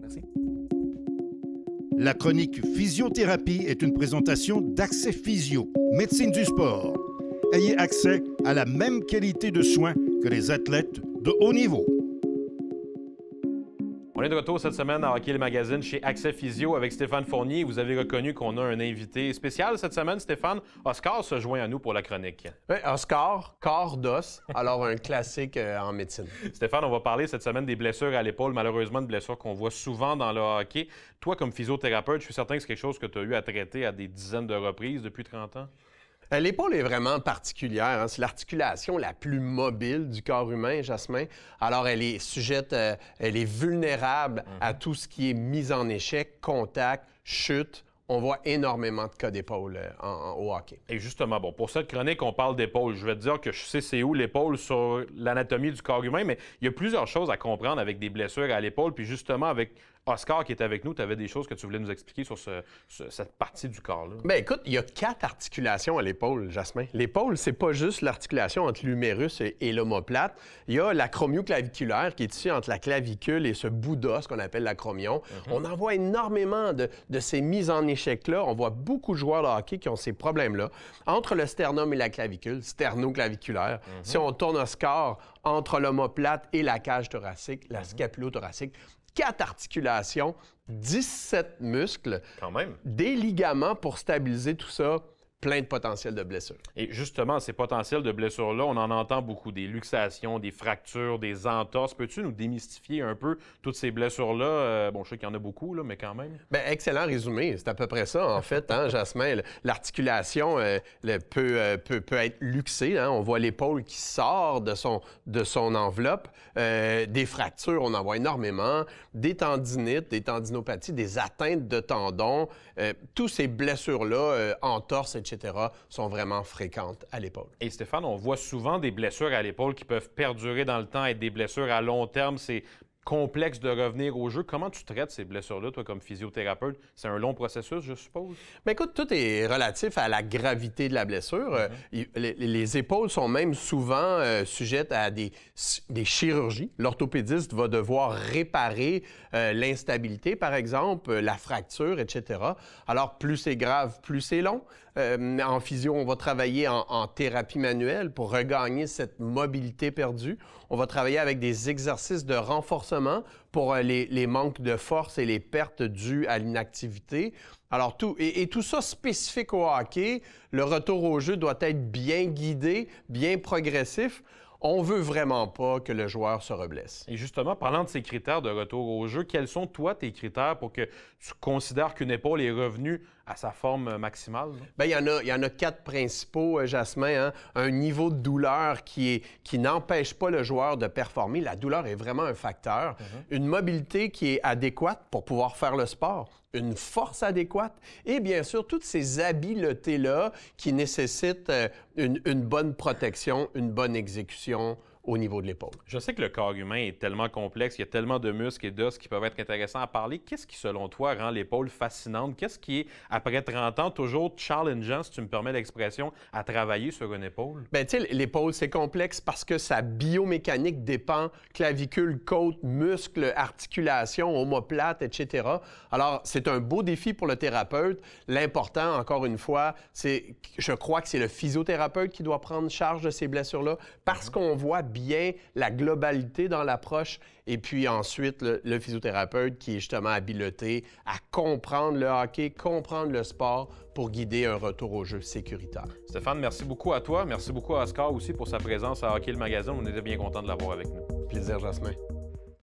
Merci. La chronique Physiothérapie est une présentation d'Accès Physio, médecine du sport. Ayez accès à la même qualité de soins que les athlètes de haut niveau. On est de retour cette semaine à Hockey le Magazine chez Accès Physio avec Stéphane Fournier. Vous avez reconnu qu'on a un invité spécial cette semaine, Stéphane. Oscar se joint à nous pour la chronique. Oui, Oscar, corps d'os, alors un classique euh, en médecine. Stéphane, on va parler cette semaine des blessures à l'épaule, malheureusement des blessures qu'on voit souvent dans le hockey. Toi, comme physiothérapeute, je suis certain que c'est quelque chose que tu as eu à traiter à des dizaines de reprises depuis 30 ans. Euh, l'épaule est vraiment particulière. Hein. C'est l'articulation la plus mobile du corps humain, Jasmin. Alors, elle est sujette, euh, elle est vulnérable mhm. à tout ce qui est mise en échec, contact, chute. On voit énormément de cas d'épaule euh, en, au hockey. Et justement, bon, pour cette chronique, on parle d'épaule. Je vais dire que je sais c'est où l'épaule sur l'anatomie du corps humain, mais il y a plusieurs choses à comprendre avec des blessures à l'épaule, puis justement avec Oscar qui était avec nous, tu avais des choses que tu voulais nous expliquer sur cette partie du corps-là. Bien, écoute, il y a quatre articulations à l'épaule, Jasmin. L'épaule, c'est pas juste l'articulation entre l'humérus et, l'homoplate. Il y a l'acromioclaviculaire qui est ici entre la clavicule et ce bout d'os qu'on appelle l'acromion. chromion. On en voit énormément de, ces mises en échec-là. On voit beaucoup de joueurs de hockey qui ont ces problèmes-là. Entre le sternum et la clavicule, sternoclaviculaire, mhm. si on tourne Oscar entre l'homoplate et la cage thoracique, la scapulothoracique, 4 articulations, 17 muscles. Quand même. Des ligaments pour stabiliser tout ça plein de potentiel de blessures. Et justement, ces potentiels de blessures-là, on en entend beaucoup, des luxations, des fractures, des entorses. Peux-tu nous démystifier un peu toutes ces blessures-là? Euh, bon, je sais qu'il y en a beaucoup, là, mais quand même. Bien, excellent résumé. C'est à peu près ça, en fait, hein, Jasmin. L'articulation euh, peut, euh, peut, peut, être luxée. Hein. On voit l'épaule qui sort de son, de son enveloppe. des fractures, on en voit énormément. Des tendinites, des tendinopathies, des atteintes de tendons. toutes ces blessures-là, entorses, etc etc., sont vraiment fréquentes à l'épaule. Et Stéphane, on voit souvent des blessures à l'épaule qui peuvent perdurer dans le temps, et des blessures à long terme. C'est complexe de revenir au jeu. Comment tu traites ces blessures-là, toi, comme physiothérapeute? C'est un long processus, je suppose? Bien, écoute, tout est relatif à la gravité de la blessure. Mm-hmm. Euh, les, épaules sont même souvent euh, sujettes à des, des chirurgies. L'orthopédiste va devoir réparer euh, l'instabilité, par exemple, la fracture, etc. Alors, plus c'est grave, plus c'est long. en physio, on va travailler en, thérapie manuelle pour regagner cette mobilité perdue. On va travailler avec des exercices de renforcement pour euh, les, manques de force et les pertes dues à l'inactivité. Alors tout et, tout ça spécifique au hockey, le retour au jeu doit être bien guidé, bien progressif on veut vraiment pas que le joueur se reblesse. Et justement, parlant de ces critères de retour au jeu, quels sont, toi, tes critères pour que tu considères qu'une épaule est revenue à sa forme maximale? Bien, il y en a, quatre principaux, euh, Jasmin. Hein. Un niveau de douleur qui, n'empêche pas le joueur de performer. La douleur est vraiment un facteur. Mhm. Une mobilité qui est adéquate pour pouvoir faire le sport une force adéquate et bien sûr toutes ces habiletés-là qui nécessitent euh, une, une bonne protection, une bonne exécution, au niveau de l'épaule. Je sais que le corps humain est tellement complexe, il y a tellement de muscles et d'os qui peuvent être intéressants à parler. Qu'est-ce qui, selon toi, rend l'épaule fascinante? Qu'est-ce qui est, après 30 ans, toujours challengeant, si tu me permets l'expression, à travailler sur une épaule? Bien, tu sais, l'épaule, c'est complexe parce que sa biomécanique dépend clavicule, côte, muscles, articulation, omoplate, etc. Alors, c'est un beau défi pour le thérapeute. L'important, encore une fois, c'est, je crois que c'est le physiothérapeute qui doit prendre charge de ces blessures-là parce mhm. qu'on voit bien la globalité dans l'approche. Et puis ensuite, le, physiothérapeute qui est justement habilité à comprendre le hockey, comprendre le sport pour guider un retour au jeu sécuritaire. Stéphane, merci beaucoup à toi. Merci beaucoup à Oscar aussi pour sa présence à Hockey le magasin. On était bien content de l'avoir avec nous. Plaisir, Jasmin.